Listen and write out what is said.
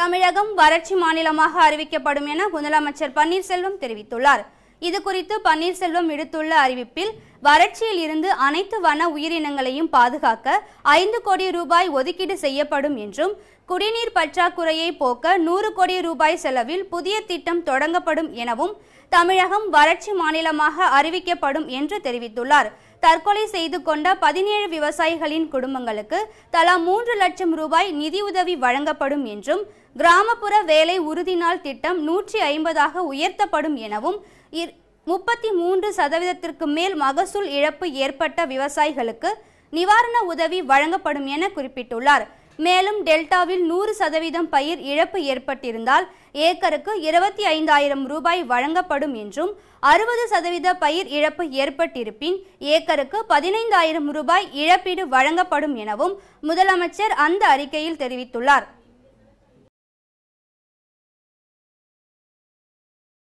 தமிழகம் வறட்சி மாநிலமாக அறிவிக்கப்படும் என முதலமைச்சர் பன்னீர்செல்வம் தெரிவித்துள்ளார் இதுகுறித்து பன்னீர்செல்வம் விடுத்துள்ள அறிவிப்பில் வறட்சியில் இருந்து அனைத்து வன உயிரினங்களையும் பாதுகாக்க ஐந்து கோடி ரூபாய் ஒதுக்கீடு செய்யப்படும் என்றும் குடிநீர் பற்றாக்குறையை போக்க நூறு கோடி ரூபாய் செலவில் புதிய திட்டம் தொடங்கப்படும் எனவும் தமிழகம் வறட்சி மாநிலமாக அறிவிக்கப்படும் என்று தெரிவித்துள்ளார் தற்கொலை செய்து கொண்ட பதினேழு விவசாயிகளின் குடும்பங்களுக்கு தலா மூன்று லட்சம் ரூபாய் நிதியுதவி வழங்கப்படும் என்றும் கிராமப்புற வேலை உறுதிநாள் திட்டம் நூற்றி ஐம்பதாக உயர்த்தப்படும் எனவும் முப்பத்தி மூன்று சதவீதத்திற்கு மேல் மகசூல் இழப்பு ஏற்பட்ட விவசாயிகளுக்கு நிவாரண உதவி வழங்கப்படும் என குறிப்பிட்டுள்ளார் மேலும் டெல்டாவில் நூறு சதவீதம் பயிர் இழப்பு ஏற்பட்டிருந்தால் ஏக்கருக்கு இருபத்தி ஐந்தாயிரம் ரூபாய் வழங்கப்படும் என்றும் அறுபது சதவீத பயிர் இழப்பு ஏற்பட்டிருப்பின் ஏக்கருக்கு பதினைந்தாயிரம் ரூபாய் இழப்பீடு வழங்கப்படும் எனவும் முதலமைச்சர் அந்த அறிக்கையில் தெரிவித்துள்ளார்